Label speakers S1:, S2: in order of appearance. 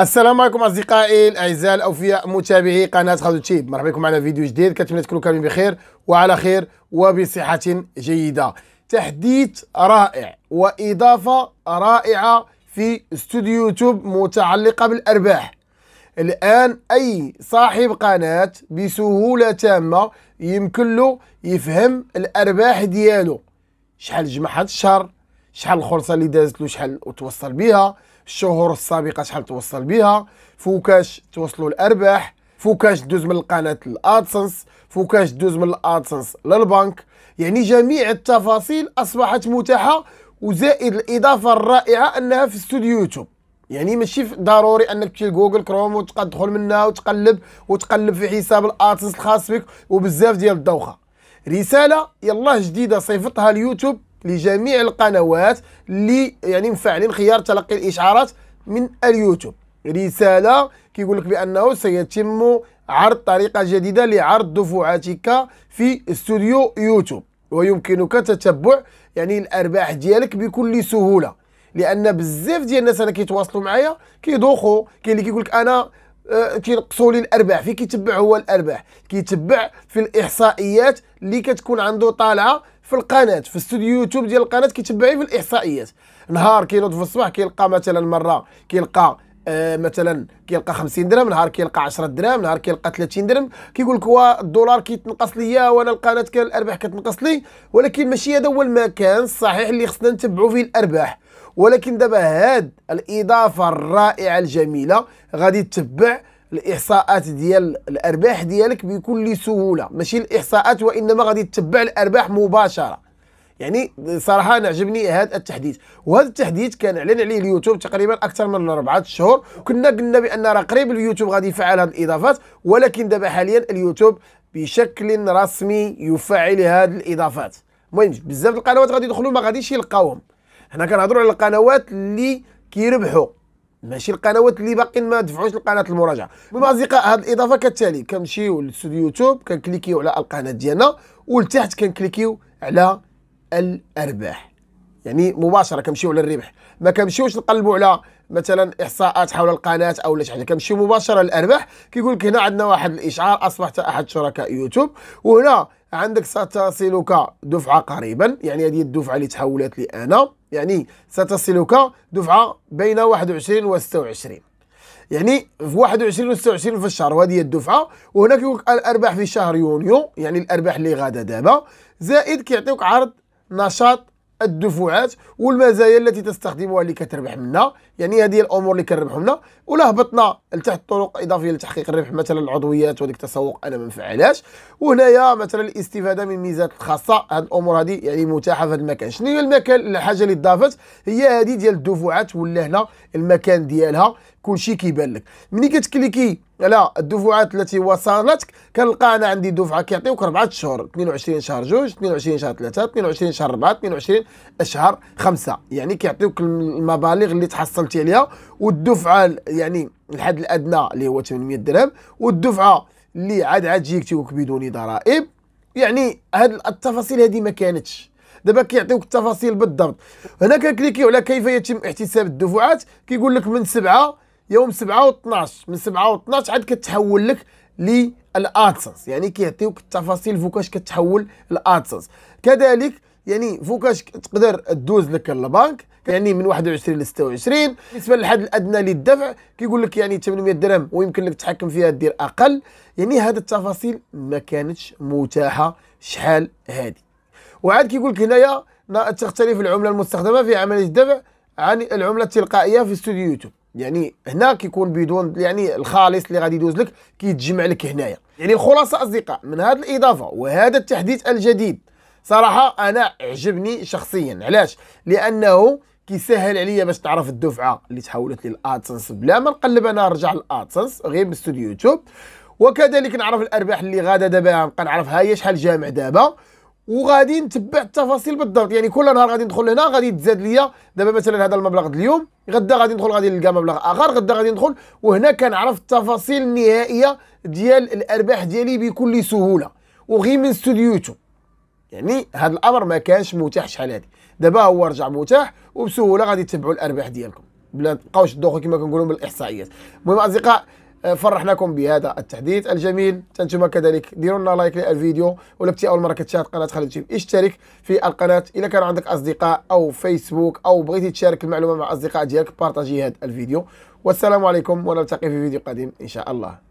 S1: السلام عليكم اصدقائي الاعزاء الاوفياء متابعي قناه تشيب مرحبا بكم معنا فيديو جديد كنتمنى تكونوا كاملين بخير وعلى خير وبصحه جيده تحديث رائع واضافه رائعه في استوديو يوتيوب متعلقه بالارباح الان اي صاحب قناه بسهوله تامه يمكن له يفهم الارباح ديالو شحال جمع هذا الشهر شحال الخرصه اللي دازت له شحال وتوصل بها الشهور السابقه شحال توصل بها فوكاش توصلوا الارباح فوكاش دوز من القناه الادسنس فوكاش دوز من الادسنس للبنك يعني جميع التفاصيل اصبحت متاحه وزائد الاضافه الرائعه انها في استوديو يوتيوب يعني ماشي ضروري انك تمشي لجوجل كروم وتدخل منها وتقلب وتقلب في حساب الادسنس الخاص بك وبزاف ديال الدوخه رساله يلاه جديده صيفطها اليوتيوب لجميع القنوات اللي يعني مفعلين خيار تلقي الاشعارات من اليوتيوب رساله كيقول لك بانه سيتم عرض طريقه جديده لعرض دفعاتك في استوديو يوتيوب ويمكنك تتبع يعني الارباح ديالك بكل سهوله لان بزاف ديال الناس انا كيتواصلوا معايا كيدوخوا كاين اللي كيقول لك انا آه، كينقصوا لي الارباح في كيتبع هو الارباح كيتبع في الاحصائيات اللي كتكون عنده طالعه في القناه في استوديو يوتيوب ديال القناه كيتبعي في الاحصائيات نهار كينوض في الصباح كيلقى مثلا مره كيلقى آه مثلا كيلقى 50 درهم نهار كيلقى 10 درهم نهار كيلقى 30 درهم كيقول لك هو الدولار كيتنقص ليا وانا القناه كان الارباح كتنقص لي ولكن ماشي هذا هو المكان الصحيح اللي خصنا نتبعوا فيه الارباح ولكن دابا هاد الاضافه الرائعه الجميله غادي تتبع الاحصاءات ديال الارباح ديالك بكل سهوله ماشي الاحصاءات وانما غادي تتبع الارباح مباشره يعني صراحه انا عجبني هذا التحديث وهذا التحديث كان اعلن عليه اليوتيوب تقريبا اكثر من اربعه شهور كنا قلنا بان راه قريب اليوتيوب غادي يفعل هذه الاضافات ولكن دابا حاليا اليوتيوب بشكل رسمي يفعل هذه الاضافات المهم بزاف القنوات غادي يدخلوا ما غاديش يلقاوهم حنا كنهضروا على القنوات اللي كيربحوا ماشي القنوات اللي باقيين ما دفعوش لقناه المراجعه اصدقاء هذه الاضافه كالتالي كنمشيو للاستوديو يوتيوب كنكليكيو على القناه ديالنا ولتحت كنكليكيو على الارباح يعني مباشره كنمشيو على الربح ما كنمشيوش نقلبوا على مثلا احصاءات حول القناه او شي حاجه كنمشيو مباشره للارباح كيقول لك هنا عندنا واحد الاشعار اصبحت احد شركاء يوتيوب وهنا عندك ستصلك دفعه قريبا يعني هذه الدفعه اللي تحولت لي انا يعني ستصلك دفعة بين 21 و 26 يعني في 21 و 26 في الشهر وهذه الدفعه وهناك كيقولك الارباح في شهر يونيو يعني الارباح اللي غادا دابا زائد كيعطيوك عرض نشاط الدفعات والمزايا التي تستخدمها اللي كتربح منها يعني هذه الامور اللي كنربحوا منها ولا هبطنا لتحت الطرق الاضافيه لتحقيق الربح مثلا العضويات وديك التسوق انا ما نفعلهاش وهنايا مثلا الاستفاده من الميزات الخاصه هذه الامور هذه يعني متاحه في هذا المكان شنو هي المكان الحاجه اللي ضافت هي هذه ديال الدفعات ولا هنا المكان ديالها كلشي كيبان لك ملي كتكليكي على الدفعات التي وصلتك كنلقى انا عندي دفعه كيعطيوك اربعه شهور 22 شهر جوج 22 شهر ثلاثه 22 شهر اربعه 22 شهر خمسه يعني كيعطيوك المبالغ اللي تحصلتي عليها والدفعه يعني الحد الادنى اللي هو 800 درهم والدفعه اللي عاد عاد جيك تيقولك بدون ضرائب يعني هاد التفاصيل هذه ما كانتش دابا كيعطيوك التفاصيل بالضبط هنا كنكليكيو على كيف يتم احتساب الدفعات كيقول لك من سبعه يوم 7 و12 من 7 و12 عاد كتحول لك للادسنس يعني كيعطيوك التفاصيل فوكاش كتحول الادسنس كذلك يعني فوكاش تقدر دوز لك البنك يعني من 21 ل 26 بالنسبه للحد الادنى للدفع كيقول لك يعني 800 درهم ويمكن لك تحكم فيها دير اقل يعني هذه التفاصيل ما كانتش متاحه شحال هذه وعاد كيقول لك هنايا تختلف العمله المستخدمه في عمليه الدفع عن العمله التلقائيه في استوديو يوتيوب يعني هنا كيكون بدون يعني الخالص اللي غادي يدوز لك كيتجمع لك هنايا يعني الخلاصه اصدقاء من هذه الاضافه وهذا التحديث الجديد صراحه انا عجبني شخصيا علاش لانه كيسهل عليا باش تعرف الدفعه اللي تحولت لي الادسنس بلا ما نقلب انا نرجع للادسنس غير من استوديو يوتيوب وكذلك نعرف الارباح اللي غادا دابا نبقى نعرف ها هي شحال جامع دابا وغادي نتبع التفاصيل بالضبط يعني كل نهار غادي ندخل هنا غادي يتزاد ليا دابا مثلا هذا المبلغ اليوم غدا غادي ندخل غادي نلقى مبلغ اخر غدا غادي ندخل وهنا كنعرف التفاصيل النهائيه ديال الارباح ديالي بكل سهوله وغير من استوديوتو يعني هذا الامر ما كانش متاح شحال هذه دابا هو رجع متاح وبسهوله غادي تتبعوا الارباح ديالكم بلا تبقاوش تدوخوا كما كنقولوا بالاحصائيات المهم اصدقاء فرحناكم بهذا التحديث الجميل انتم كذلك ديروا لنا لايك للفيديو ولا بتي اول مره كتشاهد قناه خالد جيم اشترك في القناه اذا كان عندك اصدقاء او فيسبوك او بغيتي تشارك المعلومه مع اصدقاء ديالك بارطاجي هذا الفيديو والسلام عليكم ونلتقي في فيديو قادم ان شاء الله